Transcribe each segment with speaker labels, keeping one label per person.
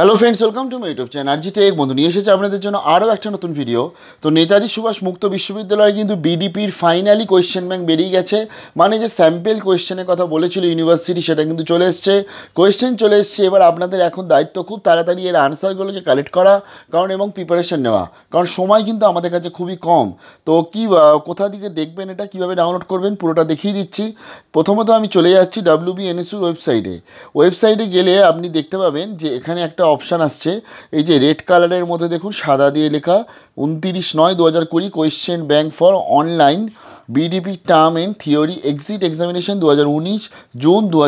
Speaker 1: hello friends welcome to my YouTube channel RG tech বন্ধু নিয়ে এসেছে আপনাদের জন্য আরও একটা নতুন ভিডিও তো নেতাজি সুভাষ মুক্ত বিশ্ববিদ্যালয়ে কিন্তু বিডিপির ফাইনালি কোয়েশ্চেন ব্যাংক বেরিয়ে গেছে মানে যে স্যাম্পেল কোয়েশ্চেনের কথা বলেছিল ইউনিভার্সিটি সেটা কিন্তু চলে এসছে কোয়েশ্চেন চলে এসছে এবার আপনাদের এখন দায়িত্ব খুব তাড়াতাড়ি এর আনসারগুলোকে কালেক্ট করা কারণ এবং প্রিপারেশন নেওয়া কারণ সময় কিন্তু আমাদের কাছে খুবই কম তো কী কোথা দিকে দেখবেন এটা কীভাবে ডাউনলোড করবেন পুরোটা দেখিয়ে দিচ্ছি প্রথমত আমি চলে যাচ্ছি ডাব্লিউবিএনএসুর ওয়েবসাইটে ওয়েবসাইটে গেলে আপনি দেখতে পাবেন যে এখানে একটা অপশান আসছে এই যে রেড কালারের মধ্যে দেখুন সাদা দিয়ে লেখা উনতিরিশ নয় দু হাজার কুড়ি question bank for online BDP term and theory exit examination দু জুন দু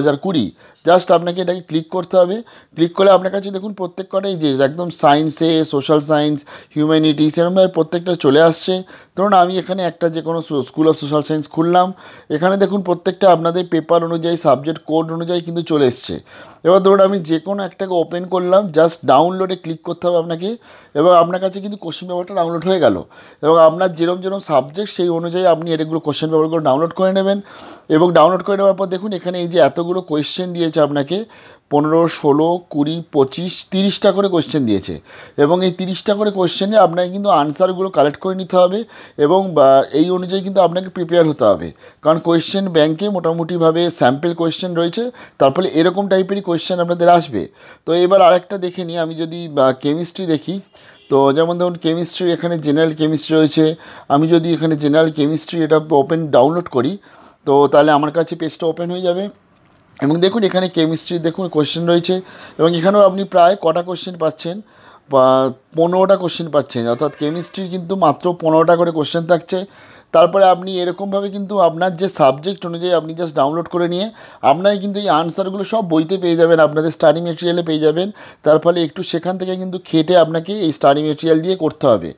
Speaker 1: জাস্ট আপনাকে এটাকে ক্লিক করতে হবে ক্লিক করলে আপনার কাছে দেখুন প্রত্যেক কটাই যে একদম সায়েন্সে সোশ্যাল সায়েন্স হিউম্যানিটিস এরমভাবে প্রত্যেকটা চলে আসছে ধরুন আমি এখানে একটা যে কোনো স্কুল অফ সোশ্যাল সায়েন্স খুললাম এখানে দেখুন প্রত্যেকটা আপনাদের পেপার অনুযায়ী সাবজেক্ট কোড অনুযায়ী কিন্তু চলে এসছে এবার ধরুন আমি যে কোনো একটাকে ওপেন করলাম জাস্ট ডাউনলোডে ক্লিক করতে হবে আপনাকে এবং আপনার কাছে কিন্তু কোশ্চেন পেপারটা ডাউনলোড হয়ে গেল এবং আপনার যেরম যেরম সাবজেক্ট সেই অনুযায়ী আপনি এটাগুলো কোশ্চেন পেপারগুলো ডাউনলোড করে নেবেন এবং ডাউনলোড করে নেওয়ার পর দেখুন এখানে এই যে এতগুলো কোয়েশ্চেন দিয়েছে আপনাকে পনেরো ষোলো কুড়ি পঁচিশ তিরিশটা করে কোশ্চেন দিয়েছে এবং এই তিরিশটা করে কোশ্চেনে আপনাকে কিন্তু আনসারগুলো কালেক্ট করে নিতে হবে এবং এই অনুযায়ী কিন্তু আপনাকে প্রিপেয়ার হতে হবে কারণ কোয়েশ্চেন ব্যাংকে মোটামুটিভাবে স্যাম্পেল কোয়েশ্চেন রয়েছে তার ফলে এরকম টাইপেরই কোয়েশ্চেন আপনাদের আসবে তো এবার আরেকটা দেখে নিই আমি যদি কেমিস্ট্রি দেখি তো যেমন ধরুন কেমিস্ট্রি এখানে জেনারেল কেমিস্ট্রি রয়েছে আমি যদি এখানে জেনারেল কেমিস্ট্রি এটা ওপেন ডাউনলোড করি তো তাহলে আমার কাছে পেজটা ওপেন হয়ে যাবে এবং দেখুন এখানে কেমিস্ট্রি দেখুন কোশ্চেন রয়েছে এবং এখানেও আপনি প্রায় কটা কোশ্চেন পাচ্ছেন বা পনেরোটা কোশ্চেন পাচ্ছেন অর্থাৎ কেমিস্ট্রি কিন্তু মাত্র পনেরোটা করে কোশ্চেন থাকছে তারপরে আপনি এরকমভাবে কিন্তু আপনার যে সাবজেক্ট অনুযায়ী আপনি জাস্ট ডাউনলোড করে নিয়ে আপনার কিন্তু এই আনসারগুলো সব বইতে পেয়ে যাবেন আপনাদের স্টাডি মেটেরিয়ালে পেয়ে যাবেন তার ফলে একটু সেখান থেকে কিন্তু খেটে আপনাকে এই স্টাডি মেটেরিয়াল দিয়ে করতে হবে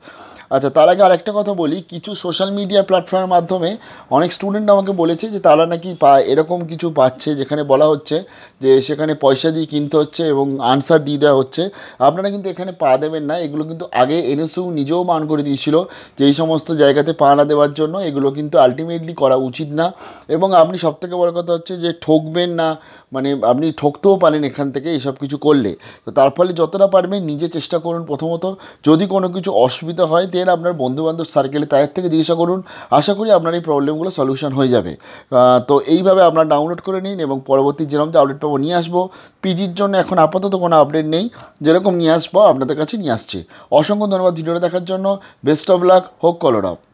Speaker 1: আচ্ছা তার আগে আরেকটা কথা বলি কিছু সোশ্যাল মিডিয়া প্ল্যাটফর্মের মাধ্যমে অনেক স্টুডেন্ট আমাকে বলেছে যে তারা নাকি পা এরকম কিছু পাচ্ছে যেখানে বলা হচ্ছে যে সেখানে পয়সা দিয়ে কিনতে হচ্ছে এবং আনসার দিয়ে দেওয়া হচ্ছে আপনারা কিন্তু এখানে পা দেবেন না এগুলো কিন্তু আগে এনএসও নিজেও মান করে দিয়েছিল যে এই সমস্ত জায়গাতে পা না দেওয়ার জন্য এগুলো কিন্তু আলটিমেটলি করা উচিত না এবং আপনি সবথেকে বড় কথা হচ্ছে যে ঠকবেন না মানে আপনি ঠকতেও পারেন এখান থেকে এইসব কিছু করলে তো তার ফলে যতটা পারবেন নিজে চেষ্টা করুন প্রথমত যদি কোনো কিছু অসুবিধা হয় দেন আপনার বন্ধুবান্ধব সার্কেলে তাদের থেকে জিজ্ঞাসা করুন আশা করি আপনার এই প্রবলেমগুলো সলিউশন হয়ে যাবে তো এইভাবে আপনার ডাউনলোড করে নিন এবং পরবর্তী যেরকম যে আপডেট পাবো নিয়ে আসবো পিজির জন্য এখন আপাতত কোনো আপডেট নেই যেরকম নিয়ে আসবো আপনাদের কাছে নিয়ে আসছি অসংখ্য ধন্যবাদ ভিডিওটা দেখার জন্য বেস্ট অফ লাক হোক কলর অফ